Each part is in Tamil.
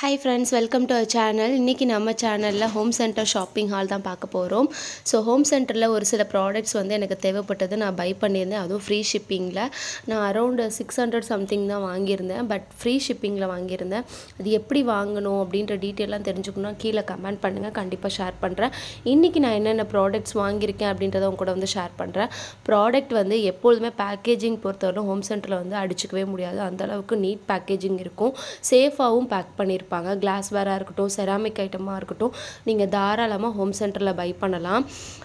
hi friends welcome to our channel இன்றைக்கி நம்ம சேனலில் ஹோம் சென்டர் ஷாப்பிங் ஹால் தான் பார்க்க போகிறோம் ஸோ ஹோம் சென்டரில் ஒரு சில ப்ராடக்ட்ஸ் வந்து எனக்கு தேவைப்பட்டது நான் பை பண்ணியிருந்தேன் அதுவும் ஃப்ரீ ஷிப்பிங்கில் நான் அரௌண்டு சிக்ஸ் ஹண்ட்ரட் சம்திங் தான் வாங்கியிருந்தேன் பட் ஃப்ரீ ஷிப்பிங்கில் வாங்கியிருந்தேன் அது எப்படி வாங்கணும் அப்படின்ற டீட்டெயிலாம் தெரிஞ்சுக்கணும்னா கீழே கமெண்ட் பண்ணுங்கள் கண்டிப்பாக ஷேர் பண்ணுறேன் இன்றைக்கி நான் என்னென்ன ப்ராடக்ட்ஸ் வாங்கியிருக்கேன் அப்படின்றத உங்க கூட வந்து ஷேர் பண்ணுறேன் ப்ராடக்ட் வந்து எப்பொழுதுமே பேக்கேஜிங் பொறுத்தவரைக்கும் ஹோம் சென்டரில் வந்து அடிச்சுக்கவே முடியாது அந்தளவுக்கு நீட் பேக்கேஜிங் இருக்கும் சேஃபாகவும் பேக் பண்ணியிருப்பேன் வச்சுருப்பாங்க வேறாக இருக்கட்டும் செராமிக் ஐட்டமாக இருக்கட்டும் நீங்கள் தாராளமாக ஹோம் சென்டரில் பை பண்ணலாம்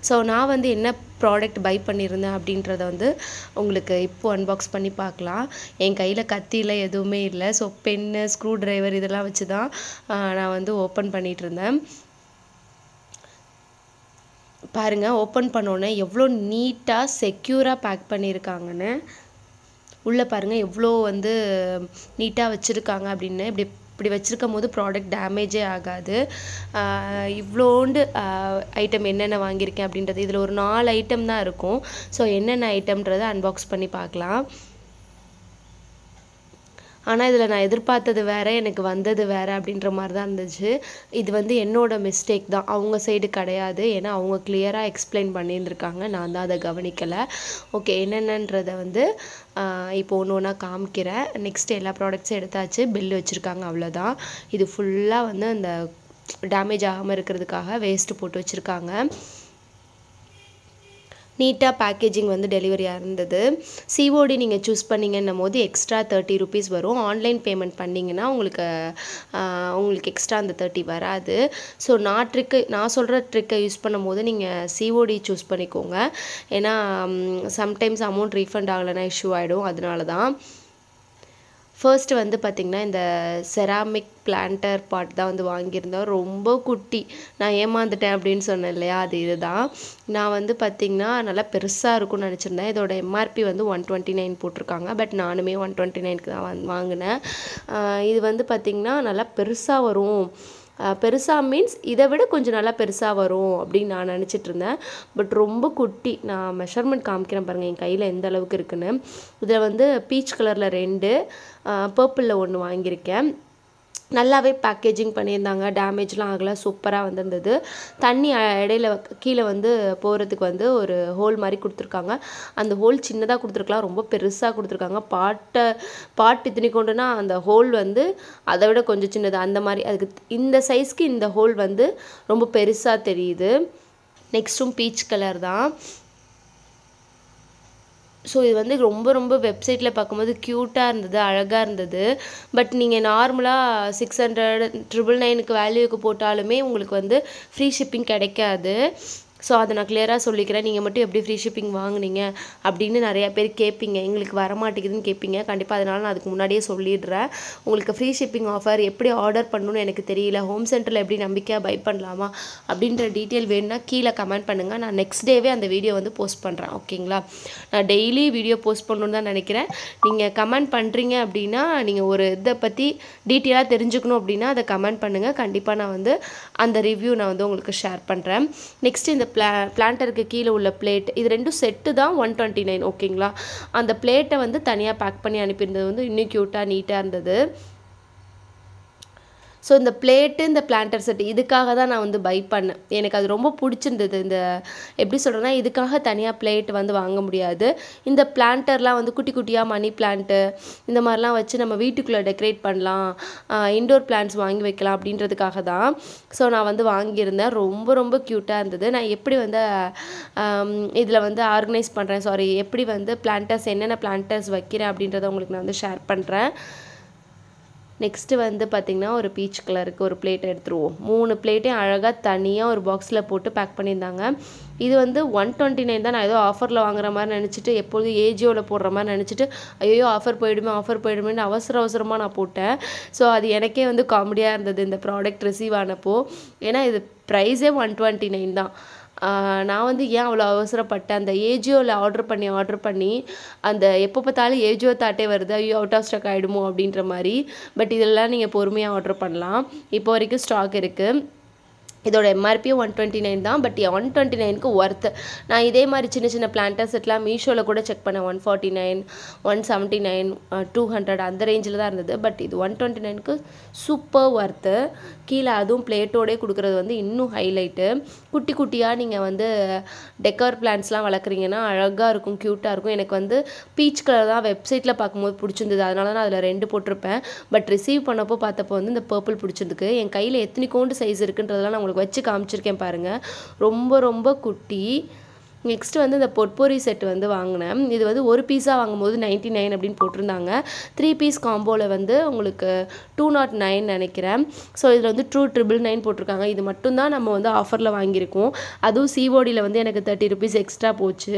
ஸோ நான் வந்து என்ன ப்ராடக்ட் பை பண்ணியிருந்தேன் அப்படின்றத வந்து உங்களுக்கு இப்போது அன்பாக்ஸ் பண்ணி பார்க்கலாம் என் கையில் கத்தியில் எதுவுமே இல்லை ஸோ பென்னு ஸ்க்ரூ ட்ரைவர் இதெல்லாம் வச்சு தான் நான் வந்து ஓப்பன் பண்ணிகிட்டு இருந்தேன் பாருங்கள் ஓப்பன் பண்ணோன்னே எவ்வளோ நீட்டாக செக்யூராக பேக் பண்ணியிருக்காங்கன்னு உள்ளே பாருங்கள் எவ்வளோ வந்து நீட்டாக வச்சுருக்காங்க அப்படின்னு இப்படி இப்படி வச்சுருக்கும் போது ப்ராடக்ட் டேமேஜே ஆகாது இவ்வளோண்டு ஐட்டம் என்னென்ன வாங்கியிருக்கேன் அப்படின்றது இதில் ஒரு நாலு ஐட்டம் தான் இருக்கும் ஸோ என்னென்ன ஐட்டம்ன்றதை அன்பாக்ஸ் பண்ணி பார்க்கலாம் ஆனால் இதில் நான் எதிர்பார்த்தது வேறு எனக்கு வந்தது வேறு அப்படின்ற மாதிரி தான் இருந்துச்சு இது வந்து என்னோடய மிஸ்டேக் தான் அவங்க சைடு கிடையாது ஏன்னா அவங்க கிளியராக எக்ஸ்பிளைன் பண்ணியிருந்துருக்காங்க நான் தான் அதை கவனிக்கலை ஓகே என்னென்னன்றதை வந்து இப்போ ஒன்று ஒன்றா காமிக்கிறேன் நெக்ஸ்ட் எல்லா ப்ராடக்ட்ஸும் எடுத்தாச்சு பில் வச்சுருக்காங்க அவ்வளோதான் இது ஃபுல்லாக வந்து அந்த டேமேஜ் ஆகாமல் இருக்கிறதுக்காக வேஸ்ட்டு போட்டு வச்சுருக்காங்க நீட்டாக பேக்கேஜிங் வந்து டெலிவரியாக இருந்தது சிஓடி நீங்கள் சூஸ் பண்ணிங்கன்னும் போது எக்ஸ்ட்ரா தேர்ட்டி ருபீஸ் வரும் ஆன்லைன் பேமெண்ட் பண்ணிங்கன்னா உங்களுக்கு உங்களுக்கு எக்ஸ்ட்ரா அந்த தேர்ட்டி வராது ஸோ நான் ட்ரிக்கு நான் சொல்கிற ட்ரிக்கை யூஸ் பண்ணும் போது நீங்கள் சிஓடி சூஸ் பண்ணிக்கோங்க ஏன்னா சம்டைம்ஸ் அமௌண்ட் ரீஃபண்ட் ஆகலைன்னா இஷ்யூ ஆகிடும் அதனால தான் ஃபர்ஸ்ட்டு வந்து பார்த்திங்கன்னா இந்த செராமிக் பிளான்டர் பாட் தான் வந்து வாங்கியிருந்தோம் ரொம்ப குட்டி நான் ஏமாந்துட்டேன் அப்படின்னு சொன்னேன் இல்லையா அது இதுதான் நான் வந்து பார்த்திங்கன்னா நல்லா பெருசாக இருக்கும்னு நினச்சிருந்தேன் இதோட எம்ஆர்பி வந்து ஒன் டுவெண்ட்டி நைன் போட்டிருக்காங்க பட் நானுமே ஒன் டுவெண்ட்டி நைனுக்கு தான் வாங்கினேன் இது வந்து பார்த்திங்கன்னா நல்லா பெருசாக வரும் பெருசாக மீன்ஸ் இதை விட கொஞ்சம் நல்லா பெருசாக வரும் அப்படின்னு நான் நினச்சிட்டு இருந்தேன் பட் ரொம்ப குட்டி நான் மெஷர்மெண்ட் காமிக்கிறேன் பாருங்கள் என் கையில் எந்த அளவுக்கு இருக்குன்னு இதில் வந்து பீச் கலரில் ரெண்டு பர்பிளில் ஒன்று வாங்கியிருக்கேன் நல்லாவே பேக்கேஜிங் பண்ணியிருந்தாங்க டேமேஜ்லாம் ஆகலை சூப்பராக வந்திருந்தது தண்ணி இடையில கீழே வந்து போகிறதுக்கு வந்து ஒரு ஹோல் மாதிரி கொடுத்துருக்காங்க அந்த ஹோல் சின்னதாக கொடுத்துருக்கலாம் ரொம்ப பெருசாக கொடுத்துருக்காங்க பாட்டை பாட்டு இத்தினி கொண்டுனா அந்த ஹோல் வந்து அதை விட கொஞ்சம் சின்னது அந்த மாதிரி அதுக்கு இந்த சைஸ்க்கு இந்த ஹோல் வந்து ரொம்ப பெருசாக தெரியுது நெக்ஸ்ட்டும் பீச் கலர் தான் ஸோ இது வந்து ரொம்ப ரொம்ப வெப்சைட்டில் பார்க்கும்போது க்யூட்டாக இருந்தது அழகாக இருந்தது பட் நீங்கள் நார்மலாக சிக்ஸ் ஹண்ட்ரட் ட்ரிபிள் நைனுக்கு வேல்யூக்கு போட்டாலுமே உங்களுக்கு வந்து ஃப்ரீ ஷிப்பிங் கிடைக்காது ஸோ அதை நான் கிளியராக சொல்லிக்கிறேன் நீங்கள் மட்டும் எப்படி ஃப்ரீ ஷிப்பிங் வாங்குனீங்க அப்படின்னு நிறையா பேர் கேட்பீங்க எங்களுக்கு வரமாட்டேங்குதுன்னு கேட்பீங்க கண்டிப்பாக அதனால் நான் அதுக்கு முன்னாடியே சொல்லிடுறேன் உங்களுக்கு ஃப்ரீ ஷிப்பிங் ஆஃபர் எப்படி ஆர்டர் பண்ணணும்னு எனக்கு தெரியல ஹோம் சென்டரில் எப்படி நம்பிக்கையாக பை பண்ணலாமா அப்படின்ற டீட்டெயில் வேணும்னா கீழே கமெண்ட் பண்ணுங்கள் நான் நெக்ஸ்ட் டேவே அந்த வீடியோ வந்து போஸ்ட் பண்ணுறேன் ஓகேங்களா நான் டெய்லி வீடியோ போஸ்ட் பண்ணணும்னு தான் நினைக்கிறேன் நீங்கள் கமெண்ட் பண்ணுறீங்க அப்படின்னா நீங்கள் ஒரு இதை பற்றி டீட்டெயிலாக தெரிஞ்சுக்கணும் அப்படின்னா அதை கமெண்ட் பண்ணுங்கள் கண்டிப்பாக நான் வந்து அந்த ரிவ்யூ நான் வந்து உங்களுக்கு ஷேர் பண்ணுறேன் நெக்ஸ்ட் இந்த பிளா பிளான்டருக்கு கீழே உள்ள பிளேட் இது ரெண்டும் செட்டு தான் ஒன் டுவெண்ட்டி நைன் ஓகேங்களா அந்த பிளேட்டை வந்து தனியாக பேக் பண்ணி அனுப்பியிருந்தது வந்து இன்னும் க்யூட்டாக நீட்டாக இருந்தது ஸோ இந்த பிளேட்டு இந்த பிளான்டர் செட்டு இதுக்காக தான் நான் வந்து பை பண்ணேன் எனக்கு அது ரொம்ப பிடிச்சிருந்தது இந்த எப்படி சொல்கிறேன்னா இதுக்காக தனியாக பிளேட் வந்து வாங்க முடியாது இந்த பிளான்டர்லாம் வந்து குட்டி குட்டியாக மணி பிளான்ட்டு இந்த மாதிரிலாம் வச்சு நம்ம வீட்டுக்குள்ளே டெக்கரேட் பண்ணலாம் இன்டோர் பிளான்ட்ஸ் வாங்கி வைக்கலாம் அப்படின்றதுக்காக தான் ஸோ நான் வந்து வாங்கியிருந்தேன் ரொம்ப ரொம்ப க்யூட்டாக இருந்தது நான் எப்படி வந்து இதில் வந்து ஆர்கனைஸ் பண்ணுறேன் சாரி எப்படி வந்து பிளான்டர்ஸ் என்னென்ன பிளான்டர்ஸ் வைக்கிறேன் அப்படின்றத உங்களுக்கு நான் வந்து ஷேர் பண்ணுறேன் நெக்ஸ்ட்டு வந்து பார்த்திங்கன்னா ஒரு பீச் கலருக்கு ஒரு பிளேட் எடுத்துருவோம் மூணு பிளேட்டையும் அழகாக தனியாக ஒரு பாக்ஸில் போட்டு பேக் பண்ணியிருந்தாங்க இது வந்து ஒன் டுவெண்ட்டி நைன் தான் நான் ஏதோ ஆஃபரில் வாங்குற மாதிரி நினச்சிட்டு எப்பொழுதும் ஏஜியோவில் போடுற மாதிரி நினச்சிட்டு ஐயோ ஆஃபர் போயிடுமே ஆஃபர் போயிடுமேனு அவசர அவசரமாக நான் போட்டேன் ஸோ அது எனக்கே வந்து காமெடியாக இருந்தது இந்த ப்ராடக்ட் ரிசீவ் ஆனப்போ ஏன்னா இது ப்ரைஸே ஒன் டுவெண்ட்டி நைன் தான் நான் வந்து ஏன் அவ்வளோ அவசரப்பட்டேன் அந்த ஏஜியோவில் ஆர்டர் பண்ணி ஆர்டர் பண்ணி அந்த எப்போ பார்த்தாலும் ஏஜியோ தாட்டே வருது ஐயோ அவுட் ஆஃப் ஸ்டாக் ஆகிடுமோ அப்படின்ற மாதிரி பட் இதெல்லாம் நீங்கள் பொறுமையாக ஆர்டர் பண்ணலாம் இப்போ வரைக்கும் ஸ்டாக் இருக்குது இதோட எம்ஆர்பியும் ஒன் டுவெண்ட்டி நைன் தான் பட் ஒன் டுவெண்ட்டி நைனுக்கு ஒர்த்து நான் இதே மாதிரி சின்ன சின்ன எல்லாம் மீஷோவில் கூட செக் பண்ணேன் one forty nine one seventy nine two hundred அந்த ரேஞ்சில் தான் இருந்தது பட் இது ஒன் டுவெண்ட்டி நைனுக்கு சூப்பர் ஒர்த்து கீழே அதுவும் பிளேட்டோடே கொடுக்குறது வந்து இன்னும் ஹைலைட்டு குட்டி குட்டியாக நீங்கள் வந்து டெக்கர் பிளான்ஸ்லாம் வளர்க்குறீங்கன்னா அழகாக இருக்கும் க்யூட்டாக இருக்கும் எனக்கு வந்து பீச் கலர் தான் வெப்சைட்டில் பார்க்கும்போது பிடிச்சிருந்தது அதனால தான் அதில் ரெண்டு போட்டிருப்பேன் பட் ரிசீவ் பண்ணப்போ பார்த்தப்போ வந்து இந்த பர்பிள் பிடிச்சிருக்கு என் கையில் எத்தனை கோண்டு சைஸ் இருக்குன்றதெல்லாம் நான் உங்களுக்கு வச்சு காமிச்சிருக்கேன் பாருங்கள் ரொம்ப ரொம்ப குட்டி நெக்ஸ்ட் வந்து இந்த பொட்பொரி செட் வந்து வாங்கினேன் இது வந்து ஒரு பீஸாக வாங்கும்போது நைன்ட்டி நைன் அப்படின்னு போட்டிருந்தாங்க த்ரீ பீஸ் காம்போவில் வந்து உங்களுக்கு டூ நாட் நைன் நினைக்கிறேன் ஸோ இதில் வந்து டூ ட்ரிபிள் நைன் போட்டிருக்காங்க இது மட்டும்தான் நம்ம வந்து ஆஃபரில் வாங்கியிருக்கோம் அதுவும் சிஓடியில் வந்து எனக்கு தேர்ட்டி ருபீஸ் எக்ஸ்ட்ரா போச்சு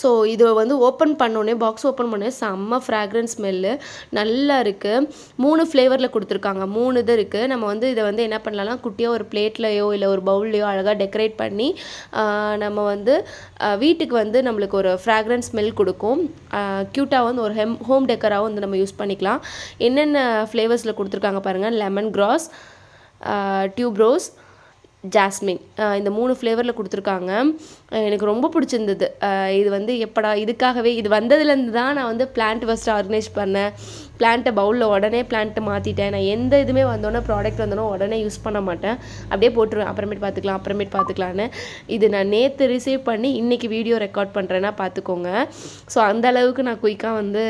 ஸோ இதை வந்து ஓப்பன் பண்ணோடனே பாக்ஸ் ஓப்பன் பண்ணோடனே செம்ம ஃப்ராக்ரன்ஸ் ஸ்மெல்லு நல்லா இருக்குது மூணு ஃப்ளேவரில் கொடுத்துருக்காங்க மூணு இது இருக்குது நம்ம வந்து இதை வந்து என்ன பண்ணலாம்னா குட்டியாக ஒரு பிளேட்லையோ இல்லை ஒரு பவுல்லையோ அழகாக டெக்கரேட் பண்ணி நம்ம வந்து வீட்டுக்கு வந்து நம்மளுக்கு ஒரு ஃப்ராக்ரன்ஸ் ஸ்மெல் கொடுக்கும் க்யூட்டாக வந்து ஒரு ஹெம் ஹோம் டெக்கராகவும் வந்து நம்ம யூஸ் பண்ணிக்கலாம் என்னென்ன ஃப்ளேவர்ஸில் கொடுத்துருக்காங்க பாருங்கள் lemongrass tuberose jasmine இந்த மூணு ஃப்ளேவரில் கொடுத்துருக்காங்க எனக்கு ரொம்ப பிடிச்சிருந்தது இது வந்து எப்படா இதுக்காகவே இது வந்ததுலேருந்து தான் நான் வந்து பிளான்ட் ஃபஸ்ட்டு ஆர்கனைஸ் பண்ணேன் பிளான்ட்டை பவுலில் உடனே பிளான்ட்டை மாற்றிட்டேன் நான் எந்த இதுவுமே வந்தோடனே ப்ராடக்ட் வந்தோடனே உடனே யூஸ் பண்ண மாட்டேன் அப்படியே போட்டுருவேன் அப்புறமேட் பார்த்துக்கலாம் அப்புறமேட் பார்த்துக்கலான்னு இது நான் நேற்று ரிசீவ் பண்ணி இன்றைக்கி வீடியோ ரெக்கார்ட் பண்ணுறேன்னா பார்த்துக்கோங்க ஸோ அந்த அளவுக்கு நான் குயிக்காக வந்து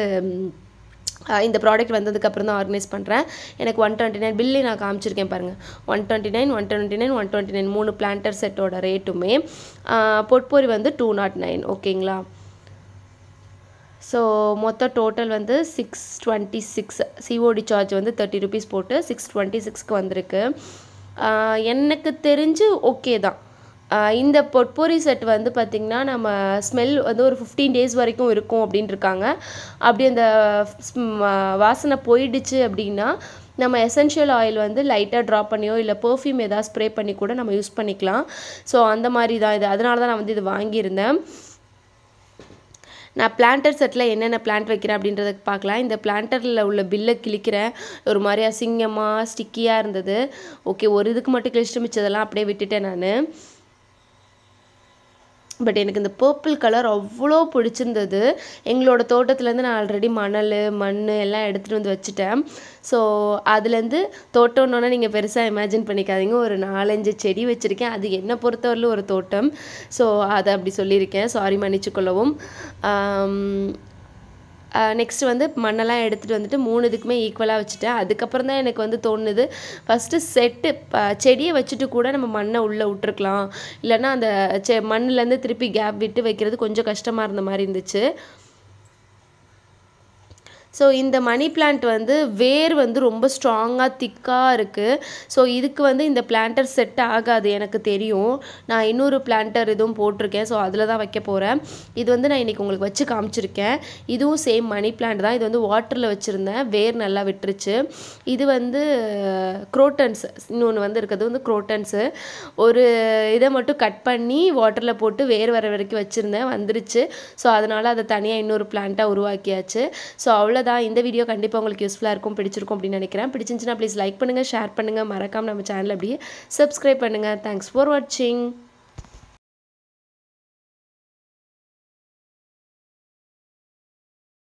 இந்த ப்ராடக்ட் வந்ததுக்கப்புறம் தான் ஆர்கனைஸ் பண்ணுறேன் எனக்கு ஒன் டுவெண்ட்டி நைன் பில்லி நான் காமிச்சிருக்கேன் பாருங்கள் one twenty nine one twenty nine one twenty nine மூணு பிளான்டர் செட்டோட ரேட்டுமே பொட்பொரி வந்து டூ நாட் நைன் ஓகேங்களா ஸோ மொத்தம் டோட்டல் வந்து six twenty six COD charge வந்து தேர்ட்டி ருபீஸ் போட்டு சிக்ஸ் டுவெண்ட்டி சிக்ஸ்க்கு வந்திருக்கு எனக்கு தெரிஞ்சு ஓகே தான் இந்த பொட்பூரி செட் வந்து பார்த்திங்கன்னா நம்ம ஸ்மெல் வந்து ஒரு ஃபிஃப்டீன் டேஸ் வரைக்கும் இருக்கும் அப்படின்ட்டுருக்காங்க அப்படி அந்த வாசனை போயிடுச்சு அப்படின்னா நம்ம எசென்ஷியல் ஆயில் வந்து லைட்டாக ட்ரா பண்ணியோ இல்லை பர்ஃப்யூம் எதாவது ஸ்ப்ரே பண்ணி கூட நம்ம யூஸ் பண்ணிக்கலாம் ஸோ அந்த மாதிரி தான் இது அதனால தான் நான் வந்து இது வாங்கியிருந்தேன் நான் பிளான்டர் செட்டில் என்னென்ன பிளான்ட் வைக்கிறேன் அப்படின்றத பார்க்கலாம் இந்த பிளான்டரில் உள்ள பில்லை கிழிக்கிறேன் ஒரு மாதிரி அசிங்கமாக ஸ்டிக்கியாக இருந்தது ஓகே ஒரு இதுக்கு மட்டும் கிழிச்சிட்டு மிச்சதெல்லாம் அப்படியே விட்டுட்டேன் நான் பட் எனக்கு இந்த பர்பிள் கலர் அவ்வளோ பிடிச்சிருந்தது எங்களோட தோட்டத்துலேருந்து நான் ஆல்ரெடி மணல் மண் எல்லாம் எடுத்துகிட்டு வந்து வச்சுட்டேன் ஸோ அதுலேருந்து தோட்டம்னோன்னா நீங்கள் பெருசாக இமேஜின் பண்ணிக்காதீங்க ஒரு நாலஞ்சு செடி வச்சுருக்கேன் அது என்னை பொறுத்தவரையிலும் ஒரு தோட்டம் ஸோ அதை அப்படி சொல்லியிருக்கேன் சாரி மன்னிச்சு கொள்ளவும் um, நெக்ஸ்ட்டு வந்து மண்ணெல்லாம் எடுத்துகிட்டு வந்துட்டு மூணு இதுக்குமே ஈக்குவலாக வச்சுட்டேன் அதுக்கப்புறம் தான் எனக்கு வந்து தோணுது ஃபஸ்ட்டு செட்டு செடியை வச்சுட்டு கூட நம்ம மண்ணை உள்ளே விட்டுருக்கலாம் இல்லைன்னா அந்த செ மண்ணிலேருந்து திருப்பி கேப் விட்டு வைக்கிறது கொஞ்சம் கஷ்டமாக இருந்த மாதிரி இருந்துச்சு ஸோ இந்த மணி பிளான்ட் வந்து வேர் வந்து ரொம்ப ஸ்ட்ராங்காக திக்காக இருக்குது ஸோ இதுக்கு வந்து இந்த பிளான்டர் செட் ஆகாது எனக்கு தெரியும் நான் இன்னொரு பிளான்டர் இதுவும் போட்டிருக்கேன் ஸோ அதில் தான் வைக்க போகிறேன் இது வந்து நான் இன்றைக்கி உங்களுக்கு வச்சு காமிச்சிருக்கேன் இதுவும் சேம் மணி பிளான்ட் தான் இது வந்து வாட்டரில் வச்சுருந்தேன் வேர் நல்லா விட்டுருச்சு இது வந்து குரோட்டன்ஸ் இன்னொன்று வந்து இருக்கிறது வந்து குரோட்டன்ஸு ஒரு இதை மட்டும் கட் பண்ணி வாட்டரில் போட்டு வேர் வர வரைக்கும் வச்சுருந்தேன் வந்துருச்சு ஸோ அதனால் அதை தனியாக இன்னொரு பிளான்ட்டாக உருவாக்கியாச்சு ஸோ அவ்வளோ அவ்வளோதான் இந்த வீடியோ கண்டிப்பாக உங்களுக்கு யூஸ்ஃபுல்லாக இருக்கும் பிடிச்சிருக்கும் அப்படின்னு நினைக்கிறேன் பிடிச்சிருந்துச்சுன்னா ப்ளீஸ் லைக் பண்ணுங்கள் ஷேர் பண்ணுங்கள் மறக்காமல் நம்ம சேனல் அப்படியே சப்ஸ்கிரைப் பண்ணுங்கள் தேங்க்ஸ் ஃபார் வாட்சிங்